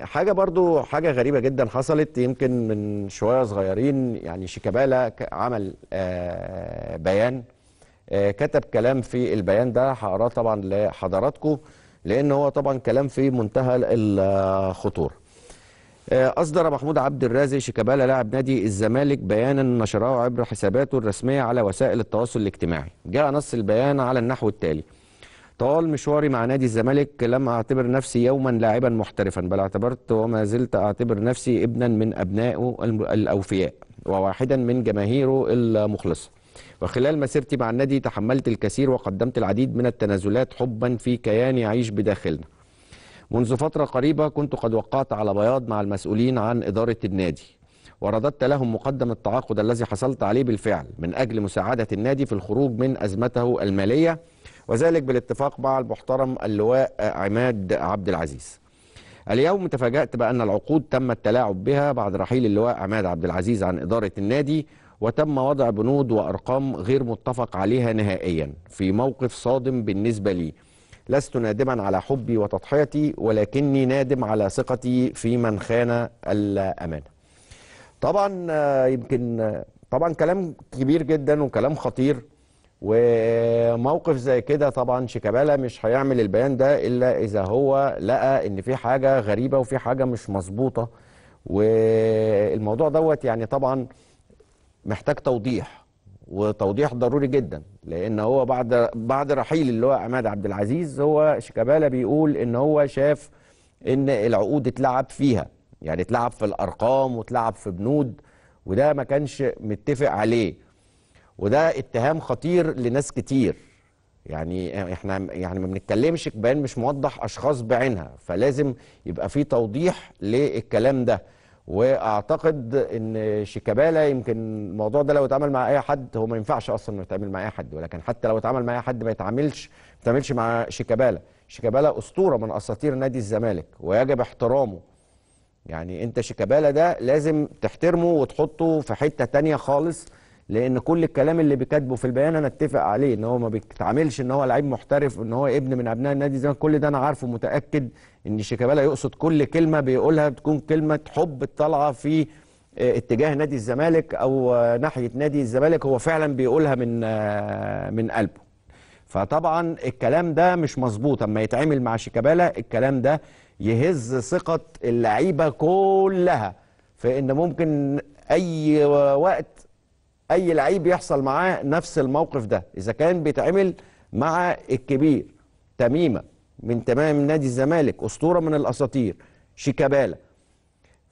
حاجة برضو حاجة غريبة جدا حصلت يمكن من شوية صغيرين يعني شيكابالا عمل بيان كتب كلام في البيان ده هقراه طبعا لحضراتكم لأن هو طبعا كلام في منتهى الخطورة أصدر محمود عبد الرازق شيكابالا لاعب نادي الزمالك بيانا نشره عبر حساباته الرسمية على وسائل التواصل الاجتماعي جاء نص البيان على النحو التالي طال مشواري مع نادي الزمالك لم أعتبر نفسي يوما لاعبا محترفا بل اعتبرت وما زلت أعتبر نفسي ابنا من أبنائه الأوفياء وواحدا من جماهيره المخلصة وخلال مسيرتي مع النادي تحملت الكثير وقدمت العديد من التنازلات حبا في كيان يعيش بداخلنا منذ فترة قريبة كنت قد وقعت على بياض مع المسؤولين عن إدارة النادي ورددت لهم مقدم التعاقد الذي حصلت عليه بالفعل من أجل مساعدة النادي في الخروج من أزمته المالية وذلك بالاتفاق مع المحترم اللواء عماد عبد العزيز اليوم تفاجأت بأن العقود تم التلاعب بها بعد رحيل اللواء عماد عبد العزيز عن إدارة النادي وتم وضع بنود وأرقام غير متفق عليها نهائيا في موقف صادم بالنسبة لي لست نادما على حبي وتضحيتي ولكني نادم على ثقتي في من خان الأمانة طبعا آه، يمكن آه، طبعا كلام كبير جدا وكلام خطير وموقف زي كده طبعا شيكابالا مش هيعمل البيان ده الا اذا هو لقى ان في حاجه غريبه وفي حاجه مش مظبوطه والموضوع دوت يعني طبعا محتاج توضيح وتوضيح ضروري جدا لان هو بعد بعد رحيل اللي هو عماد عبد العزيز هو شيكابالا بيقول ان هو شاف ان العقود اتلعب فيها يعني اتلعب في الارقام واتلعب في بنود وده ما كانش متفق عليه وده اتهام خطير لناس كتير يعني احنا يعني ما بنتكلمش بيان مش موضح اشخاص بعينها فلازم يبقى في توضيح للكلام ده واعتقد ان شيكابالا يمكن الموضوع ده لو اتعمل مع اي حد هو ما ينفعش اصلا انه يتعمل مع اي حد ولكن حتى لو اتعمل مع اي حد ما يتعاملش ما يتعاملش مع شيكابالا شيكابالا اسطوره من اساطير نادي الزمالك ويجب احترامه يعني انت شيكابالا ده لازم تحترمه وتحطه في حته تانية خالص لان كل الكلام اللي بيكاتبه في البيان انا اتفق عليه ان هو ما بيتعاملش ان هو لعيب محترف ان هو ابن من ابناء النادي زمان كل ده انا عارفه متاكد ان شيكابالا يقصد كل كلمه بيقولها بتكون كلمه حب طالعه في آه، اتجاه نادي الزمالك او آه، ناحيه نادي الزمالك هو فعلا بيقولها من آه، من قلبه فطبعا الكلام ده مش مظبوط اما يتعامل مع شيكابالا الكلام ده يهز ثقه اللعيبه كلها فان ممكن اي وقت اي لعيب يحصل معاه نفس الموقف ده اذا كان بيتعمل مع الكبير تميمه من تمام نادي الزمالك اسطوره من الاساطير شيكابالا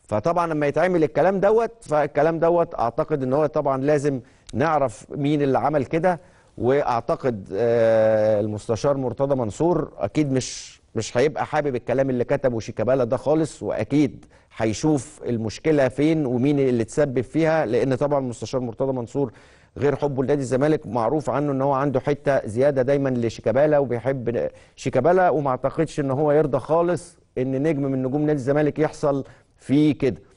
فطبعا لما يتعمل الكلام دوت فالكلام دوت اعتقد ان هو طبعا لازم نعرف مين اللي عمل كده واعتقد آه، المستشار مرتضى منصور اكيد مش مش هيبقى حابب الكلام اللي كتبه شيكابالا ده خالص واكيد هيشوف المشكله فين ومين اللي تسبب فيها لان طبعا المستشار مرتضى منصور غير حبه لنادي الزمالك معروف عنه ان هو عنده حته زياده دايما لشيكابالا وبيحب شيكابالا وما اعتقدش ان هو يرضى خالص ان نجم من نجوم نادي الزمالك يحصل فيه كده